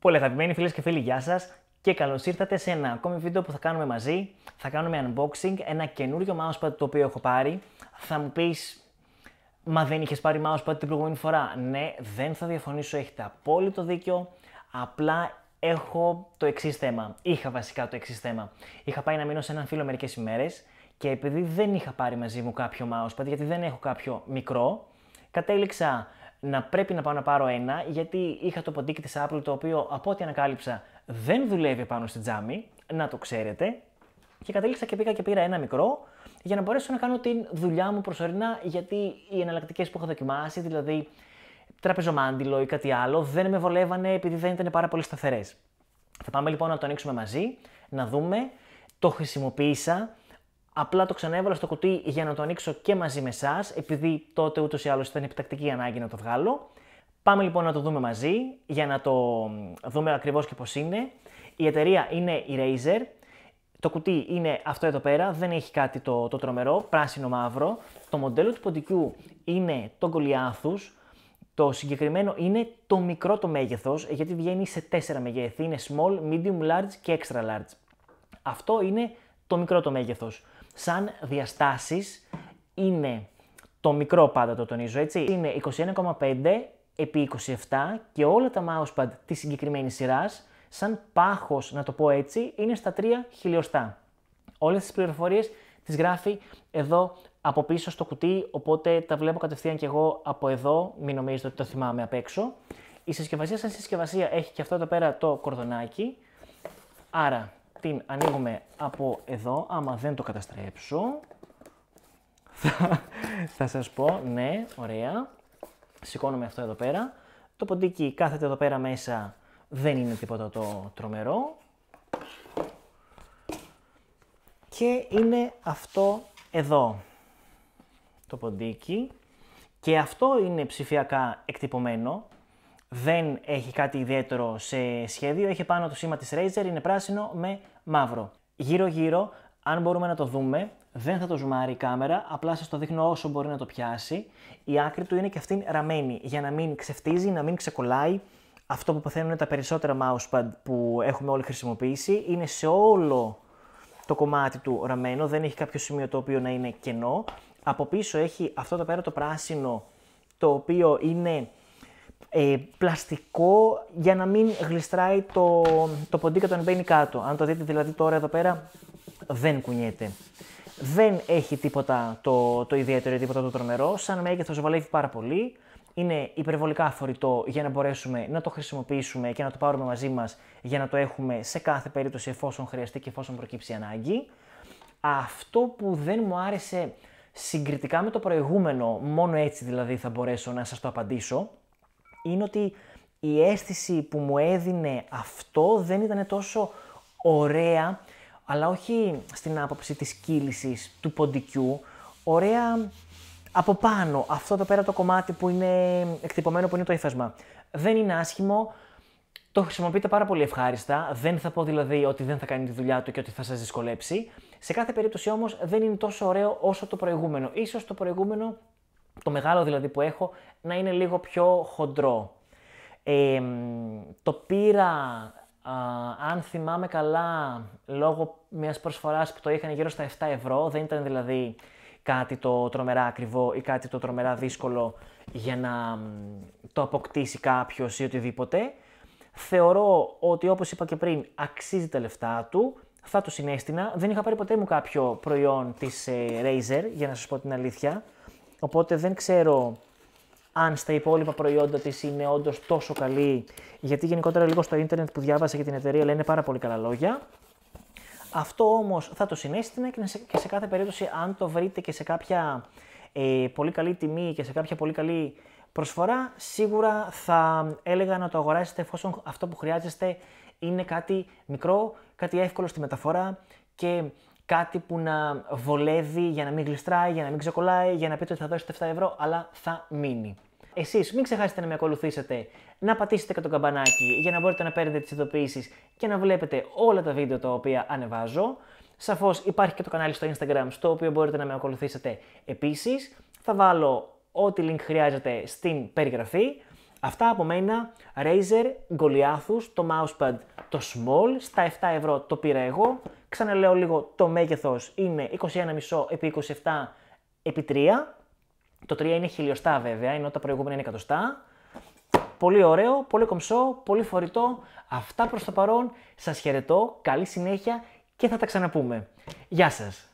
Πολύ αγαπημένοι φίλες και φίλοι, γεια σας και καλώς ήρθατε σε ένα ακόμη βίντεο που θα κάνουμε μαζί. Θα κάνουμε unboxing, ένα καινούριο mousepad το οποίο έχω πάρει. Θα μου πεις, Μα δεν είχες πάρει mousepad την προηγούμενη φορά. Ναι, δεν θα διαφωνήσω, έχετε απόλυτο δίκιο. Απλά έχω το εξής θέμα. Είχα βασικά το εξής θέμα. Είχα πάει να μείνω σε έναν φίλο μερικές ημέρες και επειδή δεν είχα πάρει μαζί μου κάποιο mousepad, γιατί δεν έχω κάποιο μικρό, κατέληξα να πρέπει να πάω να πάρω ένα, γιατί είχα το ποντίκι της Apple το οποίο από ό,τι ανακάλυψα δεν δουλεύει πάνω στη τζάμι, να το ξέρετε. Και κατέληξα και πήγα και πήρα ένα μικρό για να μπορέσω να κάνω την δουλειά μου προσωρινά, γιατί οι εναλλακτικές που έχω δοκιμάσει, δηλαδή τραπεζομάντιλο ή κάτι άλλο, δεν με βολεύανε επειδή δεν ήταν πάρα πολύ σταθερές. Θα πάμε λοιπόν να το ανοίξουμε μαζί, να δούμε. Το χρησιμοποίησα, Απλά το ξανέβαλα στο κουτί για να το ανοίξω και μαζί με εσάς, επειδή τότε ούτως ή άλλως ήταν επιτακτική ανάγκη να το βγάλω. Πάμε λοιπόν να το δούμε μαζί για να το δούμε ακριβώς και πώς είναι. Η εταιρεία είναι η Razer. Το κουτί είναι αυτό εδώ πέρα, δεν έχει κάτι το, το τρομερό, πράσινο-μαύρο. Το μοντέλο του ποντικού είναι το Γκολιάθου. Το συγκεκριμένο είναι το μικρό το μέγεθος, γιατί βγαίνει σε τέσσερα μεγέθη. Είναι small, medium, large και extra large. Αυτό είναι το μικρό το μέγεθος. Σαν διαστάσεις είναι το μικρό πάντα το τονίζω έτσι, είναι 21,5 επί 27 και όλα τα mousepad της συγκεκριμένης σειράς, σαν πάχος να το πω έτσι, είναι στα 3 χιλιοστά. Όλες τις πληροφορίες τις γράφει εδώ από πίσω στο κουτί, οπότε τα βλέπω κατευθείαν και εγώ από εδώ, μην νομίζετε ότι το θυμάμαι απ' έξω. Η συσκευασία σαν συσκευασία έχει και αυτό εδώ πέρα το κορδονάκι, άρα την ανοίγουμε από εδώ, άμα δεν το καταστρέψω. Θα, θα σας πω, ναι, ωραία. Σηκώνουμε αυτό εδώ πέρα. Το ποντίκι κάθεται εδώ πέρα μέσα, δεν είναι τίποτα το τρομερό. Και είναι αυτό εδώ, το ποντίκι. Και αυτό είναι ψηφιακά εκτυπωμένο, δεν έχει κάτι ιδιαίτερο σε σχέδιο. Έχει πάνω το σήμα της Razer, είναι πράσινο με μαύρο. Γύρω γύρω, αν μπορούμε να το δούμε, δεν θα το ζουμάρει η κάμερα, απλά σας το δείχνω όσο μπορεί να το πιάσει. Η άκρη του είναι και αυτήν ραμμένη, για να μην ξεφτίζει, να μην ξεκολλάει. Αυτό που παθαίνουν τα περισσότερα mousepad που έχουμε όλοι χρησιμοποιήσει, είναι σε όλο το κομμάτι του ραμμένο, δεν έχει κάποιο σημείο το οποίο να είναι κενό. Από πίσω έχει αυτό το πέρα το πράσινο, το οποίο είναι ε, πλαστικό για να μην γλιστράει το, το ποντίκι όταν μπαίνει κάτω. Αν το δείτε δηλαδή τώρα εδώ πέρα δεν κουνιέται. Δεν έχει τίποτα το, το ιδιαίτερο τίποτα το τρομερό. Σαν μέγεθος βολεύει πάρα πολύ. Είναι υπερβολικά αφορητό για να μπορέσουμε να το χρησιμοποιήσουμε και να το πάρουμε μαζί μας για να το έχουμε σε κάθε περίπτωση εφόσον χρειαστεί και εφόσον προκύψει ανάγκη. Αυτό που δεν μου άρεσε συγκριτικά με το προηγούμενο, μόνο έτσι δηλαδή θα μπορέσω να σας το απαντήσω, είναι ότι η αίσθηση που μου έδινε αυτό δεν ήταν τόσο ωραία, αλλά όχι στην άποψη της κύλησης του ποντικιού, ωραία από πάνω, αυτό εδώ πέρα το κομμάτι που είναι εκτυπωμένο που είναι το ύφασμα. Δεν είναι άσχημο, το χρησιμοποιείτε πάρα πολύ ευχάριστα, δεν θα πω δηλαδή ότι δεν θα κάνει τη δουλειά του και ότι θα σας δυσκολέψει. Σε κάθε περίπτωση όμως δεν είναι τόσο ωραίο όσο το προηγούμενο. Ίσως το προηγούμενο το μεγάλο δηλαδή που έχω, να είναι λίγο πιο χοντρό. το πήρα, α, αν θυμάμαι καλά, λόγω μιας προσφοράς που το είχαν γύρω στα 7 ευρώ, δεν ήταν δηλαδή κάτι το τρομερά ακριβό ή κάτι το τρομερά δύσκολο για να το αποκτήσει κάποιος ή οτιδήποτε. Θεωρώ ότι όπως είπα και πριν αξίζει τα λεφτά του, θα το συνέστηνα. Δεν είχα πάρει ποτέ μου κάποιο προϊόν της ε, Razer, για να σας πω την αλήθεια. Οπότε δεν ξέρω αν στα υπόλοιπα προϊόντα της είναι όντως τόσο καλή, γιατί γενικότερα λίγο στο ίντερνετ που διάβασα για την εταιρεία λένε πάρα πολύ καλά λόγια. Αυτό όμως θα το συνέστηνα και σε, κάθε περίπτωση, αν το βρείτε και σε κάποια ε, πολύ καλή τιμή και σε κάποια πολύ καλή προσφορά, σίγουρα θα έλεγα να το αγοράσετε εφόσον αυτό που χρειάζεστε είναι κάτι μικρό, κάτι εύκολο στη μεταφορά και κάτι που να βολεύει για να μην γλιστράει, για να μην ξεκολλάει, για να πείτε ότι θα δώσετε 7 ευρώ, αλλά θα μείνει. Εσείς μην ξεχάσετε να με ακολουθήσετε, να πατήσετε και το καμπανάκι για να μπορείτε να παίρνετε τις ειδοποιήσεις και να βλέπετε όλα τα βίντεο τα οποία ανεβάζω. Σαφώς υπάρχει και το κανάλι στο Instagram στο οποίο μπορείτε να με ακολουθήσετε επίσης. Θα βάλω ό,τι link χρειάζεται στην περιγραφή. Αυτά από μένα, Razer Goliathus, το mousepad το small, στα 7 ευρώ το πήρα εγώ. Ξαναλέω λίγο, το μέγεθος είναι 21,5 επί 27 επί 3. Το 3 είναι χιλιοστά βέβαια, ενώ τα προηγούμενα είναι εκατοστά. Πολύ ωραίο, πολύ κομψό, πολύ φορητό. Αυτά προς το παρόν. Σας χαιρετώ, καλή συνέχεια και θα τα ξαναπούμε. Γεια σας!